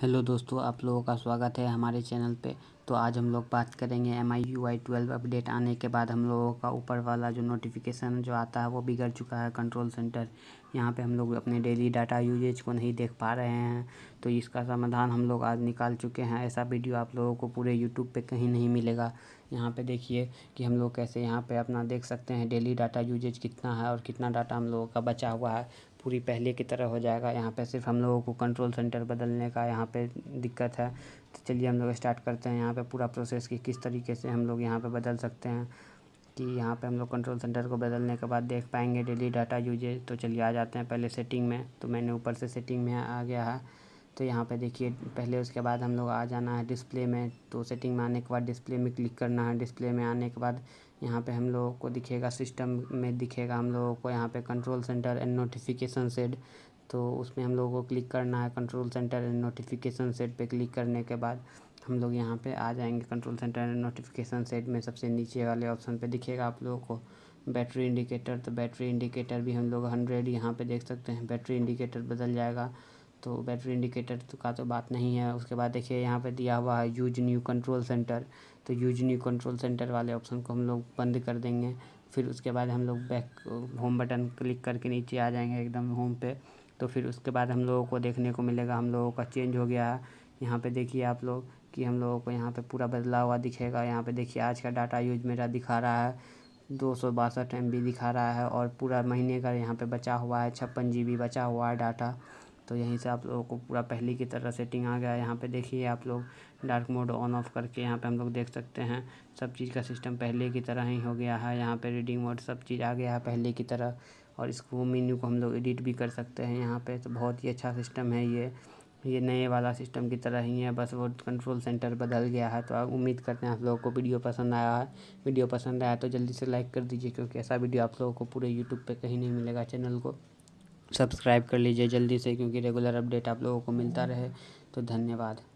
hello दोस्तों आप लोगों का स्वागत है हमारे चैनल पे तो आज हम लोग बात करेंगे M I U I twelve update आने के बाद हम लोगों का ऊपर वाला जो नोटिफिकेशन जो आता है वो बिगड़ चुका है कंट्रोल सेंटर यहाँ पे हम लोग अपने डेली डाटा यूजेज को नहीं देख पा रहे हैं तो इसका समाधान हम लोग आज निकाल चुके हैं ऐसा वीडियो आप लोगों को पूरे यूट्यूब पे कहीं नहीं मिलेगा यहाँ पे देखिए कि हम लोग कैसे यहाँ पे अपना देख सकते हैं डेली डाटा यूजेज कितना है और कितना डाटा हम लोगों का बचा हुआ है पूरी पहले की तरह हो जाएगा यहाँ पे सिर्फ हम लोगों को कंट्रोल सेंटर बदलने का यहाँ पे दिक्कत है तो चलिए हम लोग स्टार्ट करते हैं यहाँ पे पूरा प्रोसेस कि किस तरीके से हम लोग यहाँ पे बदल सकते हैं कि यहाँ पे हम लोग कंट्रोल सेंटर को बदलने के बाद देख पाएंगे डेली डाटा यूजेज तो चलिए आ जाते हैं पहले सेटिंग में तो मैंने ऊपर से सेटिंग में आ गया है तो यहाँ पे देखिए पहले उसके बाद हम लोग आ जाना है डिस्प्ले में तो सेटिंग में आने के बाद डिस्प्ले में क्लिक करना है डिस्प्ले में आने के बाद यहाँ पे हम लोगों को दिखेगा सिस्टम में दिखेगा हम लोगों को यहाँ पे control centre and notification set तो उसमें हम लोगों को क्लिक करना है control centre and notification set पे क्लिक करने के बाद हम लोग यहाँ पर आ जाएंगे control centre and notification set में सबसे नीचे वाले ऑप्शन पर दिखेगा आप लोगों को बैटरी इंडिकेटर तो बैटरी इंडिकेटर भी हम लोग हंड्रेड यहाँ पर देख सकते हैं बैटरी इंडिकेटर बदल जाएगा तो बैटरी इंडिकेटर तो का तो बात नहीं है उसके बाद देखिए यहाँ पे दिया हुआ है यूज न्यू कंट्रोल सेंटर तो यूज न्यू कंट्रोल सेंटर वाले ऑप्शन को हम लोग बंद कर देंगे फिर उसके बाद हम लोग बैक होम बटन क्लिक करके नीचे आ जाएंगे एकदम होम पे तो फिर उसके बाद हम लोगों को देखने को मिलेगा हम लोगों का चेंज हो गया है यहाँ पर देखिए आप लोग कि हम लोगों को यहाँ पर पूरा बदला हुआ दिखेगा यहाँ पर देखिए आज का डाटा यूज मेरा दिखा रहा है दो सौ बासठ एम बी दिखा रहा है और पूरा महीने का यहाँ पर बचा हुआ है छप्पन जी बी बचा हुआ है डाटा तो यहीं से आप लोगों को पूरा पहले की तरह सेटिंग आ गया है यहाँ पे देखिए आप लोग डार्क मोड ऑन ऑफ करके यहाँ पे हम लोग देख सकते हैं सब चीज़ का सिस्टम पहले की तरह ही हो गया है यहाँ पे रीडिंग मोड सब चीज़ आ गया है पहले की तरह और इसको मेन्यू को हम लोग एडिट भी कर सकते हैं यहाँ पर तो बहुत ही अच्छा सिस्टम है ये ये नए वाला सिस्टम की तरह ही है बस वो कंट्रोल सेंटर बदल गया है तो आप उम्मीद करते हैं आप लोगों को वीडियो पसंद आया है वीडियो पसंद आया तो जल्दी से लाइक कर दीजिए क्योंकि ऐसा वीडियो आप लोगों को पूरे यूट्यूब पे कहीं नहीं मिलेगा चैनल को सब्सक्राइब कर लीजिए जल्दी से क्योंकि रेगुलर अपडेट आप लोगों को मिलता रहे तो धन्यवाद